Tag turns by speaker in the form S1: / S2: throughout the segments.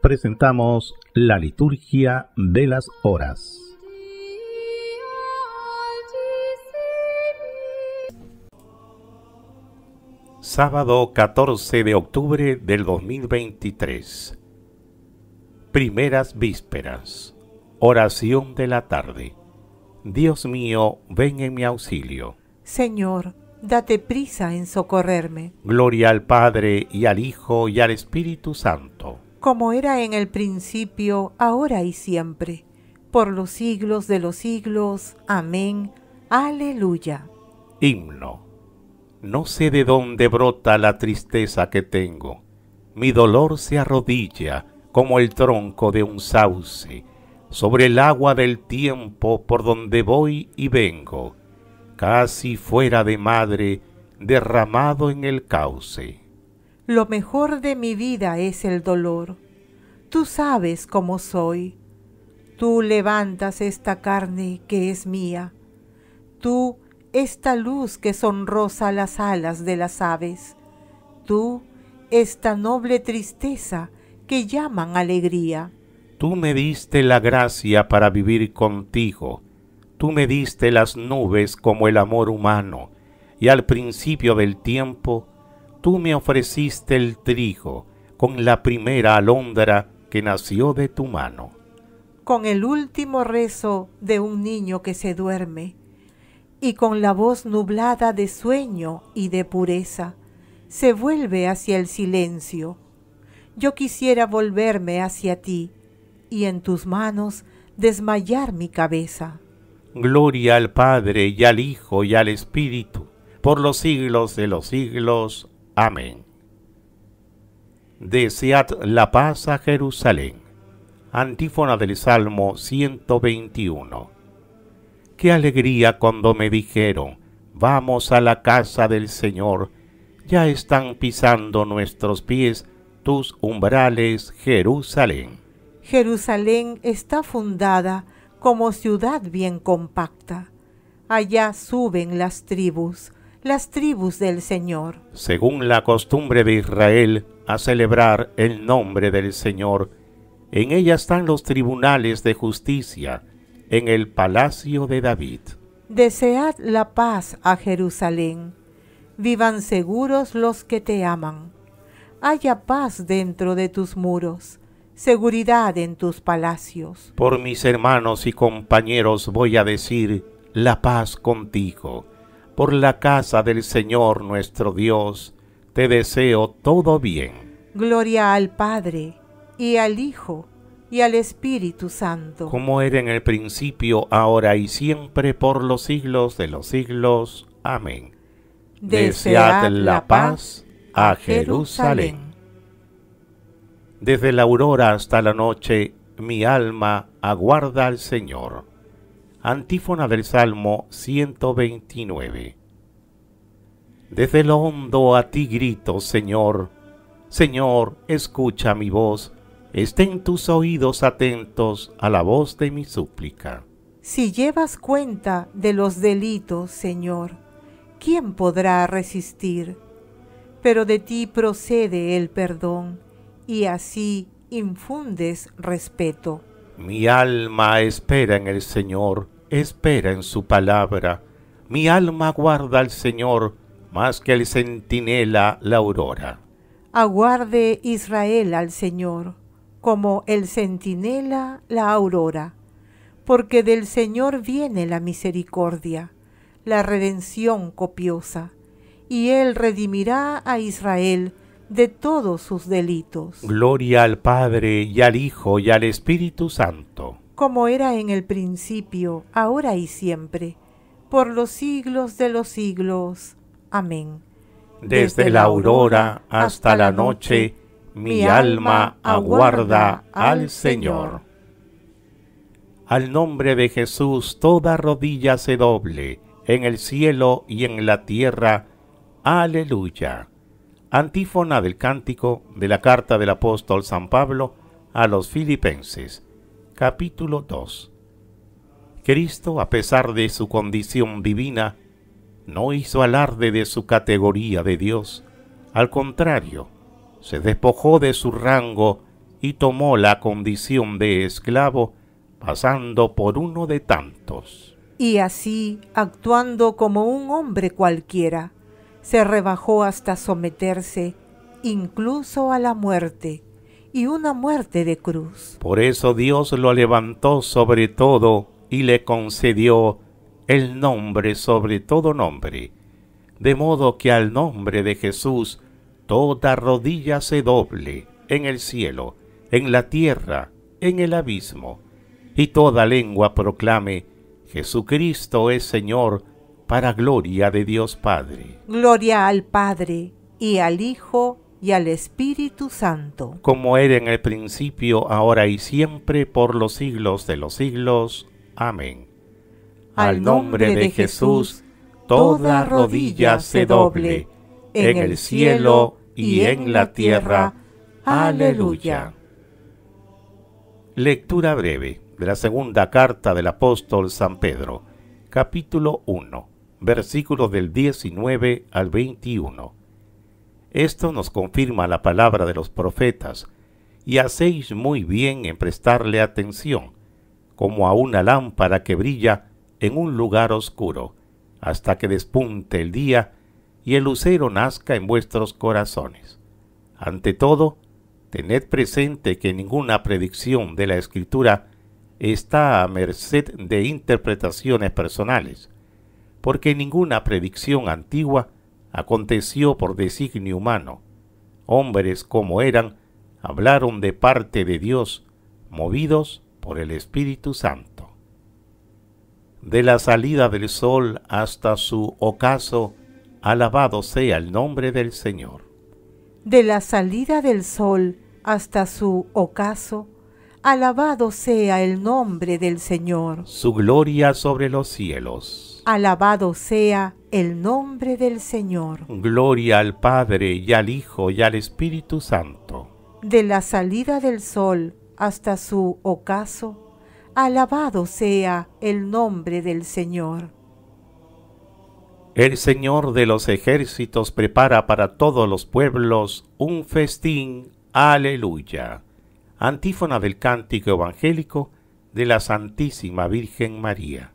S1: presentamos la liturgia de las horas. Sábado 14 de octubre del 2023. Primeras vísperas. Oración de la tarde. Dios mío, ven en mi auxilio.
S2: Señor, date prisa en socorrerme.
S1: Gloria al Padre y al Hijo y al Espíritu Santo
S2: como era en el principio, ahora y siempre, por los siglos de los siglos. Amén. Aleluya.
S1: Himno. No sé de dónde brota la tristeza que tengo. Mi dolor se arrodilla como el tronco de un sauce, sobre el agua del tiempo por donde voy y vengo, casi fuera de madre, derramado en el cauce.
S2: Lo mejor de mi vida es el dolor. Tú sabes cómo soy. Tú levantas esta carne que es mía. Tú esta luz que sonrosa las alas de las aves. Tú esta noble tristeza que llaman alegría.
S1: Tú me diste la gracia para vivir contigo. Tú me diste las nubes como el amor humano. Y al principio del tiempo tú me ofreciste el trigo con la primera alondra que nació de tu mano.
S2: Con el último rezo de un niño que se duerme, y con la voz nublada de sueño y de pureza, se vuelve hacia el silencio. Yo quisiera volverme hacia ti y en tus manos desmayar mi cabeza.
S1: Gloria al Padre y al Hijo y al Espíritu, por los siglos de los siglos. Amén. Desead la paz a Jerusalén. Antífona del Salmo 121. Qué alegría cuando me dijeron, vamos a la casa del Señor, ya están pisando nuestros pies tus umbrales, Jerusalén.
S2: Jerusalén está fundada como ciudad bien compacta. Allá suben las tribus, las tribus del Señor.
S1: Según la costumbre de Israel, a celebrar el nombre del Señor. En ella están los tribunales de justicia, en el palacio de David.
S2: Desead la paz a Jerusalén. Vivan seguros los que te aman. Haya paz dentro de tus muros, seguridad en tus palacios.
S1: Por mis hermanos y compañeros voy a decir, la paz contigo por la casa del Señor nuestro Dios, te deseo todo bien.
S2: Gloria al Padre, y al Hijo, y al Espíritu Santo. Como
S1: era en el principio, ahora y siempre, por los siglos de los siglos. Amén. Desead, la paz a Jerusalén. Desde la aurora hasta la noche, mi alma aguarda al Señor. Antífona del Salmo 129. Desde lo hondo a ti grito, Señor. Señor, escucha mi voz. Estén tus oídos atentos a la voz de mi súplica.
S2: Si llevas cuenta de los delitos, Señor, ¿quién podrá resistir? Pero de ti procede el perdón, y así infundes respeto.
S1: Mi alma espera en el Señor, espera en su palabra. Mi alma guarda al Señor, más que el centinela la aurora.
S2: Aguarde Israel al Señor, como el centinela la aurora, porque del Señor viene la misericordia, la redención copiosa, y Él redimirá a Israel de todos sus delitos.
S1: Gloria al Padre y al Hijo y al Espíritu Santo.
S2: Como era en el principio, ahora y siempre, por los siglos de los siglos. Amén. Desde, la aurora
S1: hasta la noche, mi alma aguarda al Señor. Al nombre de Jesús toda rodilla se doble, en el cielo y en la tierra. Aleluya. Antífona del cántico de la carta del apóstol San Pablo a los filipenses, capítulo 2. Cristo, a pesar de su condición divina, no hizo alarde de su categoría de Dios. Al contrario, se despojó de su rango y tomó la condición de esclavo, pasando por uno de tantos.
S2: Y así, actuando como un hombre cualquiera, se rebajó hasta someterse incluso a la muerte, y una muerte de cruz.
S1: Por eso Dios lo levantó sobre todo y le concedió el nombre sobre todo nombre, de modo que al nombre de Jesús toda rodilla se doble en el cielo, en la tierra, en el abismo, y toda lengua proclame, Jesucristo es Señor, para gloria de Dios Padre.
S2: Gloria al Padre, y al Hijo, y al Espíritu Santo.
S1: Como era en el principio, ahora y siempre, por los siglos de los siglos. Amén. Al nombre de Jesús, toda rodilla se doble, en el cielo y en la tierra.
S2: Aleluya.
S1: Lectura breve de la segunda carta del apóstol San Pedro, capítulo 1 versículos del 19 al 21. Esto nos confirma la palabra de los profetas, y hacéis muy bien en prestarle atención, como a una lámpara que brilla en un lugar oscuro, hasta que despunte el día y el lucero nazca en vuestros corazones. Ante todo, tened presente que ninguna predicción de la Escritura está a merced de interpretaciones personales, porque ninguna predicción antigua aconteció por designio humano. Hombres como eran, hablaron de parte de Dios, movidos por el Espíritu Santo. De la salida del sol hasta su ocaso, alabado sea el nombre del Señor.
S2: De la salida del sol hasta su ocaso, alabado sea el nombre del Señor. Su
S1: gloria sobre los cielos.
S2: Alabado sea el nombre del Señor.
S1: Gloria al Padre y al Hijo y al Espíritu Santo.
S2: De la salida del sol hasta su ocaso, alabado sea el nombre del Señor.
S1: El Señor de los ejércitos prepara para todos los pueblos un festín. Aleluya. Antífona del cántico evangélico de la Santísima Virgen María.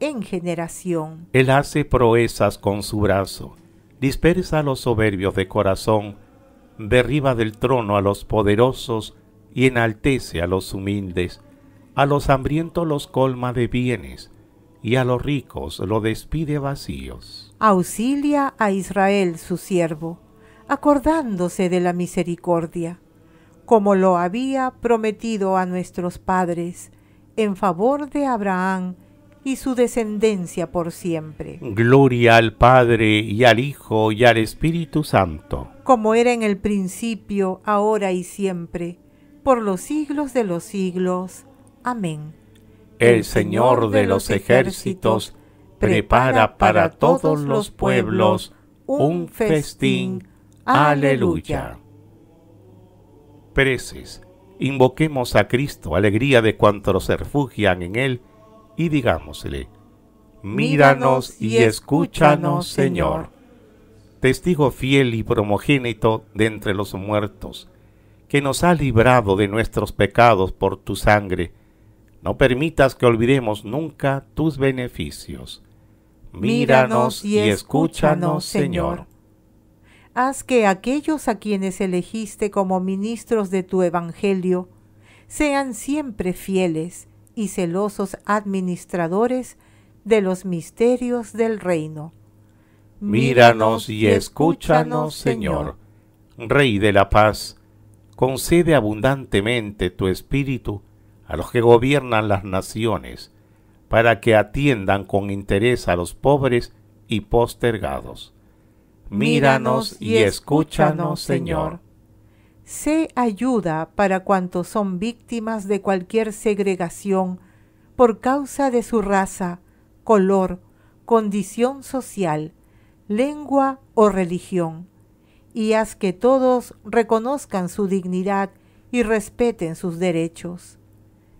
S2: en generación.
S1: Él hace proezas con su brazo, dispersa a los soberbios de corazón, derriba del trono a los poderosos y enaltece a los humildes. A los hambrientos los colma de bienes y a los ricos los despide vacíos.
S2: Auxilia a Israel su siervo, acordándose de la misericordia, como lo había prometido a nuestros padres, en favor de Abraham y su descendencia por siempre.
S1: Gloria al Padre y al Hijo y al Espíritu Santo.
S2: Como era en el principio, ahora y siempre, por los siglos de los siglos. Amén.
S1: El, Señor, de, los ejércitos, prepara para todos los pueblos un festín. Aleluya. Preces, invoquemos a Cristo, alegría de cuantos se refugian en Él, y digámosle, míranos y escúchanos, Señor. Testigo fiel y promogénito de entre los muertos, que nos ha librado de nuestros pecados por tu sangre, no permitas que olvidemos nunca tus beneficios. Míranos y escúchanos, Señor.
S2: Haz que aquellos a quienes elegiste como ministros de tu Evangelio sean siempre fieles y celosos administradores de los misterios del reino. Míranos y escúchanos, Señor. Rey
S1: de la paz, concede abundantemente tu espíritu a los que gobiernan las naciones, para que atiendan con interés a los pobres y postergados. Míranos y escúchanos, Señor
S2: sé ayuda para cuantos son víctimas de cualquier segregación por causa de su raza, color, condición social, lengua o religión, y haz que todos reconozcan su dignidad y respeten sus derechos.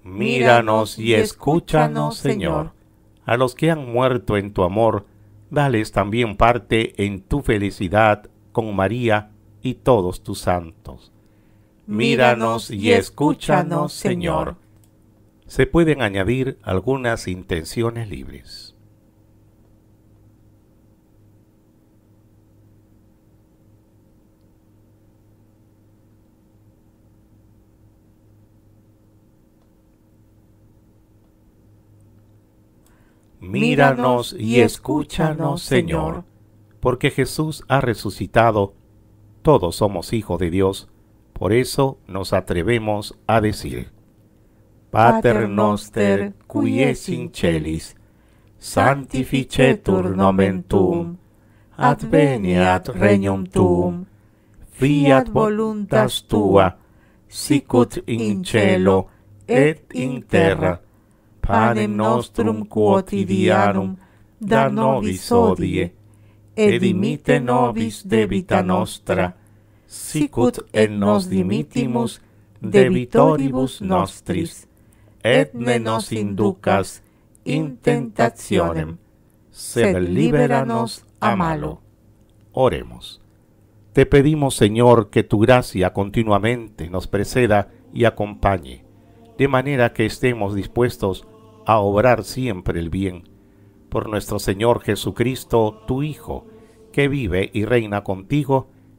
S1: Míranos y escúchanos, Señor. A los que han muerto en tu amor, dales también parte en tu felicidad con María y todos tus santos
S2: míranos y escúchanos, Señor.
S1: Se pueden añadir algunas intenciones libres. Míranos y escúchanos, Señor. Porque Jesús ha resucitado, todos somos hijos de Dios por eso nos atrevemos a decir, Pater noster, qui es in celis, sanctificetur nomen tuum, adveniat regnum tuum, fiat voluntas tua, sicut in cielo et in terra, panem nostrum quotidianum da nobis odie, et dimite nobis debita nostra, sicut et nos dimitimus debitoribus nostris, et ne nos inducas in tentationem, sed liberanos
S2: a malo.
S1: Oremos. Te pedimos, Señor, que tu gracia continuamente nos preceda y acompañe, de manera que estemos dispuestos a obrar siempre el bien. Por nuestro Señor Jesucristo, tu Hijo, que vive y reina contigo,